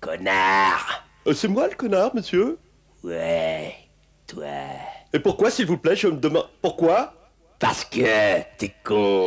Connard euh, C'est moi le connard, monsieur Ouais, toi. Et pourquoi, s'il vous plaît, je me demande... Pourquoi Parce que t'es con